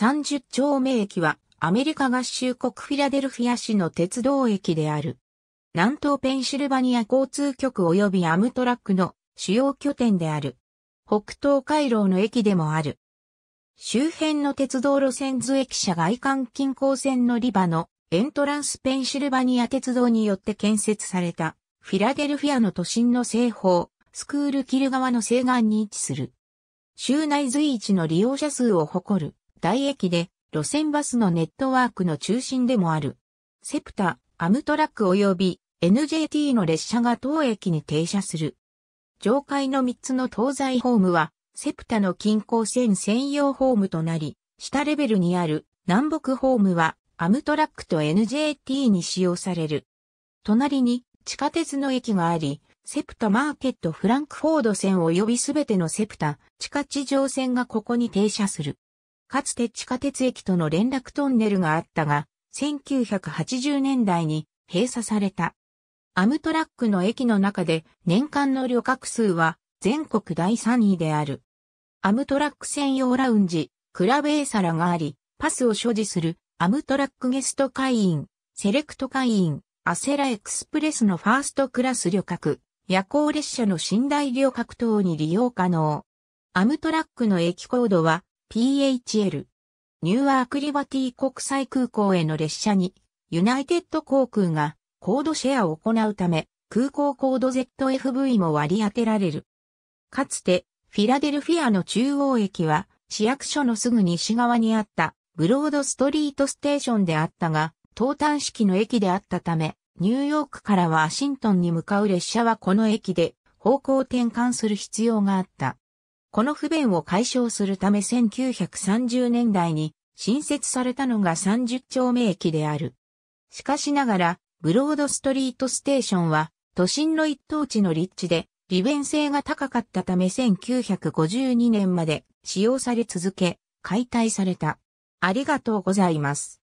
30丁目駅はアメリカ合衆国フィラデルフィア市の鉄道駅である。南東ペンシルバニア交通局及びアムトラックの主要拠点である。北東回廊の駅でもある。周辺の鉄道路線図駅舎外観近郊線のリバのエントランスペンシルバニア鉄道によって建設されたフィラデルフィアの都心の西方、スクールキル側の西岸に位置する。州内随一の利用者数を誇る大駅で路線バスのネットワークの中心でもある。セプタ、アムトラック及び NJT の列車が当駅に停車する。上階の3つの東西ホームは、セプタの近郊線専用ホームとなり、下レベルにある南北ホームはアムトラックと NJT に使用される。隣に地下鉄の駅があり、セプタマーケットフランクフォード線及びすべてのセプタ地下地上線がここに停車する。かつて地下鉄駅との連絡トンネルがあったが、1980年代に閉鎖された。アムトラックの駅の中で年間の旅客数は全国第3位である。アムトラック専用ラウンジ、クラベーサラがあり、パスを所持するアムトラックゲスト会員、セレクト会員、アセラエクスプレスのファーストクラス旅客、夜行列車の寝台旅客等に利用可能。アムトラックの駅コードは PHL。ニューアークリバティ国際空港への列車に、ユナイテッド航空がコードシェアを行うため、空港コード ZFV も割り当てられる。かつて、フィラデルフィアの中央駅は、市役所のすぐ西側にあったブロードストリートステーションであったが、東端式の駅であったため、ニューヨークからワシントンに向かう列車はこの駅で方向転換する必要があった。この不便を解消するため1930年代に新設されたのが30丁目駅である。しかしながら、ブロードストリートステーションは都心の一等地の立地で利便性が高かったため1952年まで使用され続け、解体された。ありがとうございます。